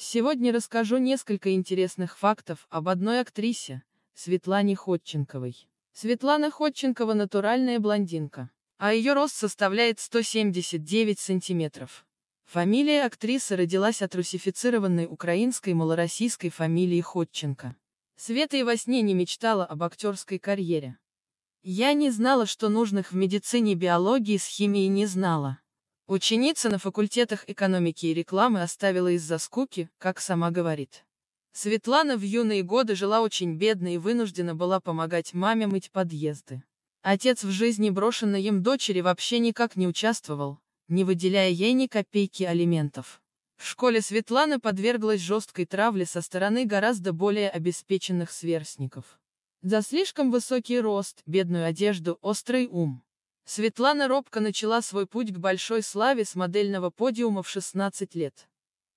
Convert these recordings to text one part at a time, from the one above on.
Сегодня расскажу несколько интересных фактов об одной актрисе, Светлане Ходченковой. Светлана Ходченкова – натуральная блондинка, а ее рост составляет 179 сантиметров. Фамилия актрисы родилась от русифицированной украинской малороссийской фамилии Ходченко. Света и во сне не мечтала об актерской карьере. Я не знала, что нужных в медицине биологии с химией не знала. Ученица на факультетах экономики и рекламы оставила из-за скуки, как сама говорит. Светлана в юные годы жила очень бедно и вынуждена была помогать маме мыть подъезды. Отец в жизни брошенной им дочери вообще никак не участвовал, не выделяя ей ни копейки алиментов. В школе Светлана подверглась жесткой травле со стороны гораздо более обеспеченных сверстников. За слишком высокий рост, бедную одежду, острый ум. Светлана Робко начала свой путь к большой славе с модельного подиума в 16 лет.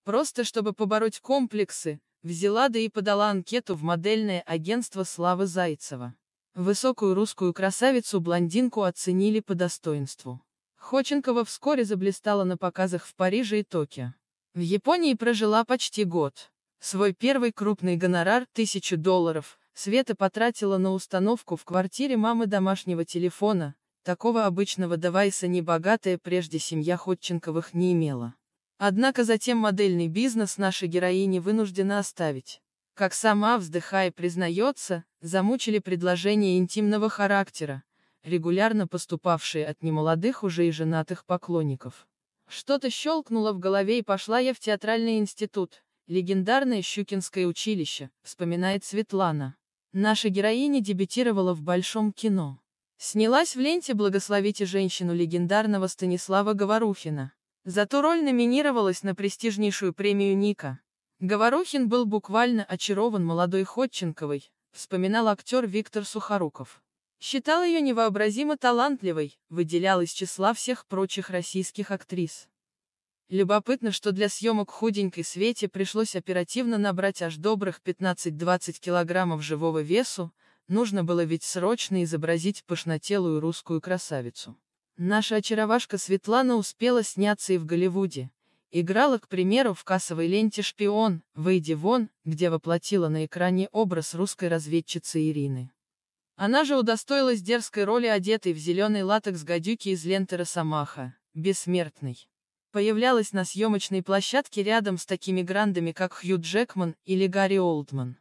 Просто чтобы побороть комплексы, взяла да и подала анкету в модельное агентство Славы Зайцева. Высокую русскую красавицу-блондинку оценили по достоинству. Ходченкова вскоре заблистала на показах в Париже и Токио. В Японии прожила почти год. Свой первый крупный гонорар, тысячу долларов, Света потратила на установку в квартире мамы домашнего телефона, Такого обычного девайса небогатая прежде семья Ходченковых не имела. Однако затем модельный бизнес нашей героини вынуждена оставить. Как сама, вздыхая, признается, замучили предложения интимного характера, регулярно поступавшие от немолодых уже и женатых поклонников. Что-то щелкнуло в голове и пошла я в театральный институт, легендарное Щукинское училище, вспоминает Светлана. Наша героиня дебютировала в большом кино. Снялась в ленте «Благословите женщину» легендарного Станислава Говорухина. Зато роль номинировалась на престижнейшую премию Ника. Говорухин был буквально очарован молодой Ходченковой, вспоминал актер Виктор Сухоруков. Считал ее невообразимо талантливой, выделял из числа всех прочих российских актрис. Любопытно, что для съемок худенькой Свете пришлось оперативно набрать аж добрых 15-20 килограммов живого весу, Нужно было ведь срочно изобразить пышнотелую русскую красавицу. Наша очаровашка Светлана успела сняться и в Голливуде. Играла, к примеру, в кассовой ленте «Шпион», «Выйди вон», где воплотила на экране образ русской разведчицы Ирины. Она же удостоилась дерзкой роли одетой в зеленый латекс гадюки из ленты «Росомаха», «Бессмертный». Появлялась на съемочной площадке рядом с такими грандами, как Хью Джекман или Гарри Олдман.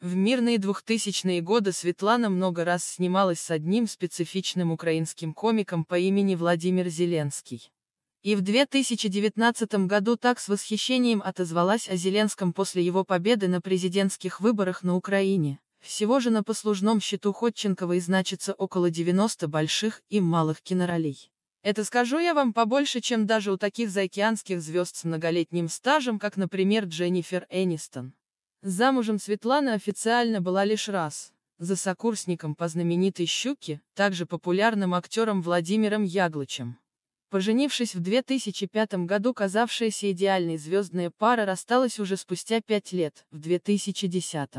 В мирные двухтысячные годы Светлана много раз снималась с одним специфичным украинским комиком по имени Владимир Зеленский. И в 2019 году так с восхищением отозвалась о Зеленском после его победы на президентских выборах на Украине. Всего же на послужном счету Ходченковой значится около 90 больших и малых киноролей. Это скажу я вам побольше, чем даже у таких заокеанских звезд с многолетним стажем, как, например, Дженнифер Энистон. Замужем Светлана официально была лишь раз, за сокурсником по знаменитой «Щуке», также популярным актером Владимиром Яглычем. Поженившись в 2005 году, казавшаяся идеальной звездная пара рассталась уже спустя пять лет, в 2010.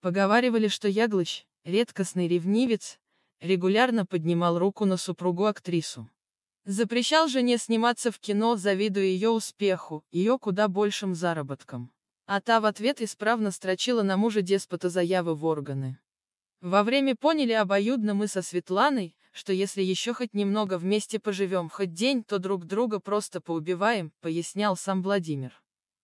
Поговаривали, что Яглыч, редкостный ревнивец, регулярно поднимал руку на супругу-актрису. Запрещал жене сниматься в кино, завидуя ее успеху, ее куда большим заработкам. А та в ответ исправно строчила на мужа деспота заявы в органы. Во время поняли обоюдно мы со Светланой, что если еще хоть немного вместе поживем хоть день, то друг друга просто поубиваем, пояснял сам Владимир.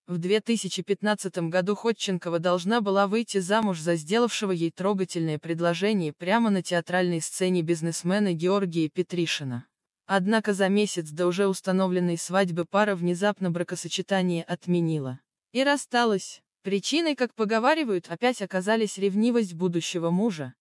В 2015 году Ходченкова должна была выйти замуж за сделавшего ей трогательное предложение прямо на театральной сцене бизнесмена Георгия Петришина. Однако за месяц до уже установленной свадьбы пара внезапно бракосочетание отменила. И рассталась. Причиной, как поговаривают, опять оказались ревнивость будущего мужа,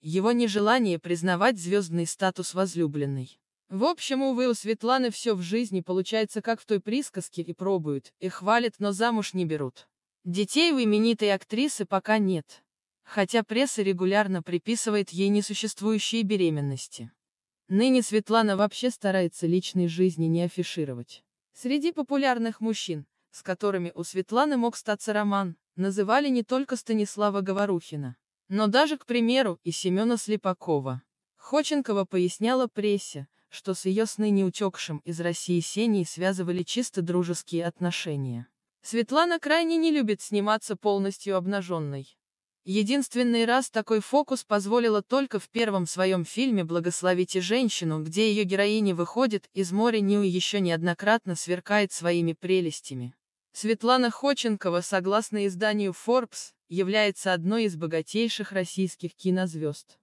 его нежелание признавать звездный статус возлюбленной. В общем, увы, у Светланы все в жизни получается как в той присказке, и пробуют, и хвалят, но замуж не берут. Детей у именитой актрисы пока нет. Хотя пресса регулярно приписывает ей несуществующие беременности. Ныне Светлана вообще старается личной жизни не афишировать. Среди популярных мужчин, с которыми у Светланы мог статься роман, называли не только Станислава Говорухина, но даже, к примеру, и Семена Слепакова. Ходченкова поясняла прессе, что с ее сны неутекшим из России Сеней связывали чисто дружеские отношения. Светлана крайне не любит сниматься полностью обнаженной. Единственный раз такой фокус позволила только в первом своем фильме «Благословите женщину», где ее героиня выходит из моря Нью и еще неоднократно сверкает своими прелестями. Светлана Ходченкова, согласно изданию Forbes, является одной из богатейших российских кинозвезд.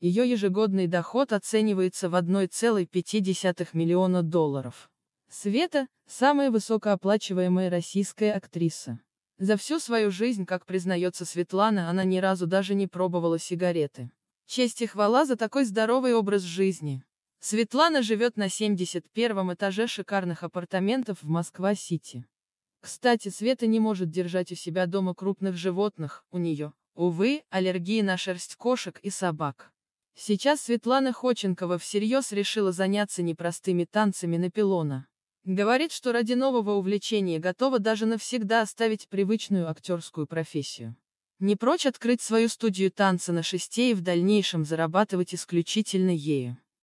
Ее ежегодный доход оценивается в 1,5 миллиона долларов. Света – самая высокооплачиваемая российская актриса. За всю свою жизнь, как признается Светлана, она ни разу даже не пробовала сигареты. Честь и хвала за такой здоровый образ жизни. Светлана живет на 71 этаже шикарных апартаментов в Москва-Сити. Кстати, Света не может держать у себя дома крупных животных, у нее, увы, аллергия на шерсть кошек и собак. Сейчас Светлана Ходченкова всерьез решила заняться непростыми танцами на пилона. Говорит, что ради нового увлечения готова даже навсегда оставить привычную актерскую профессию. Не прочь открыть свою студию танца на шесте и в дальнейшем зарабатывать исключительно ею.